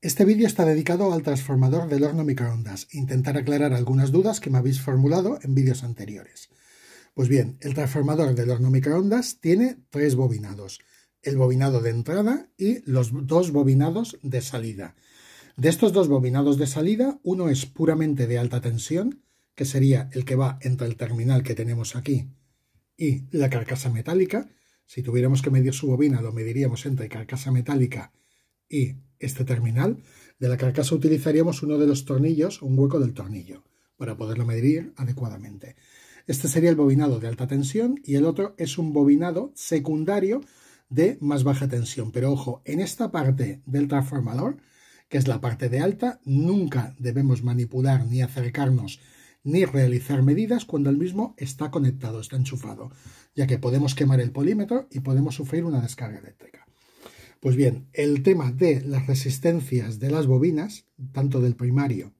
Este vídeo está dedicado al transformador del horno microondas, intentar aclarar algunas dudas que me habéis formulado en vídeos anteriores. Pues bien, el transformador del horno microondas tiene tres bobinados, el bobinado de entrada y los dos bobinados de salida. De estos dos bobinados de salida, uno es puramente de alta tensión, que sería el que va entre el terminal que tenemos aquí y la carcasa metálica. Si tuviéramos que medir su bobina, lo mediríamos entre carcasa metálica y este terminal, de la carcasa utilizaríamos uno de los tornillos, un hueco del tornillo, para poderlo medir adecuadamente. Este sería el bobinado de alta tensión y el otro es un bobinado secundario de más baja tensión. Pero ojo, en esta parte del transformador, que es la parte de alta, nunca debemos manipular ni acercarnos ni realizar medidas cuando el mismo está conectado, está enchufado, ya que podemos quemar el polímetro y podemos sufrir una descarga eléctrica. Pues bien, el tema de las resistencias de las bobinas, tanto del primario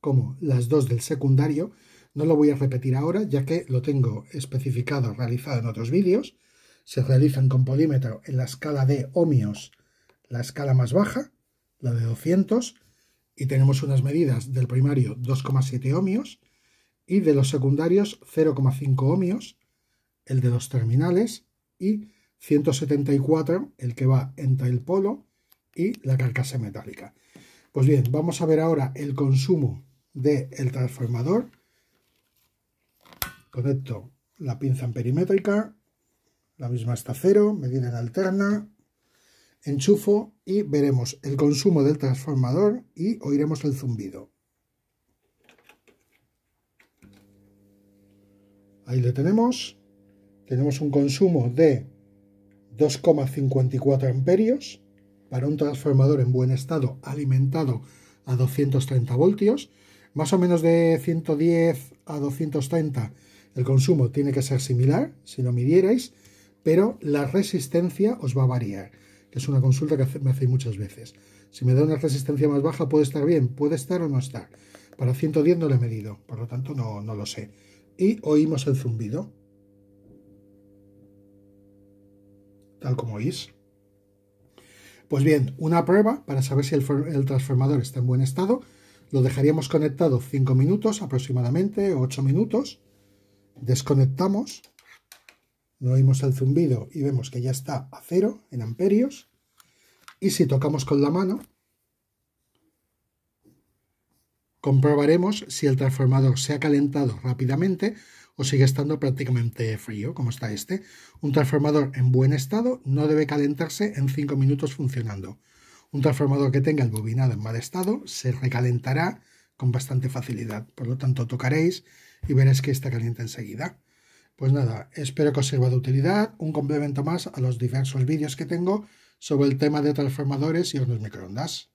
como las dos del secundario, no lo voy a repetir ahora, ya que lo tengo especificado, realizado en otros vídeos. Se realizan con polímetro en la escala de ohmios, la escala más baja, la de 200, y tenemos unas medidas del primario 2,7 ohmios y de los secundarios 0,5 ohmios, el de los terminales y 174, el que va entre el polo y la carcasa metálica. Pues bien, vamos a ver ahora el consumo del el transformador. Conecto la pinza en perimétrica, la misma está cero, medida en alterna, enchufo y veremos el consumo del transformador y oiremos el zumbido. Ahí lo tenemos. Tenemos un consumo de 2,54 amperios para un transformador en buen estado alimentado a 230 voltios. Más o menos de 110 a 230 el consumo tiene que ser similar, si lo midierais, pero la resistencia os va a variar, que es una consulta que me hacéis muchas veces. Si me da una resistencia más baja, puede estar bien, puede estar o no estar. Para 110 no lo he medido, por lo tanto no lo sé. Y oímos el zumbido. tal como oís. Pues bien, una prueba para saber si el, transformador está en buen estado. Lo dejaríamos conectado 5 minutos aproximadamente, 8 minutos. Desconectamos. No oímos el zumbido y vemos que ya está a cero en amperios. Y si tocamos con la mano, comprobaremos si el transformador se ha calentado rápidamente o sigue estando prácticamente frío, como está este. Un transformador en buen estado no debe calentarse en 5 minutos funcionando. Un transformador que tenga el bobinado en mal estado se recalentará con bastante facilidad. Por lo tanto, tocaréis y veréis que está caliente enseguida. Pues nada, espero que os sirva de utilidad, un complemento más a los diversos vídeos que tengo sobre el tema de transformadores y hornos microondas.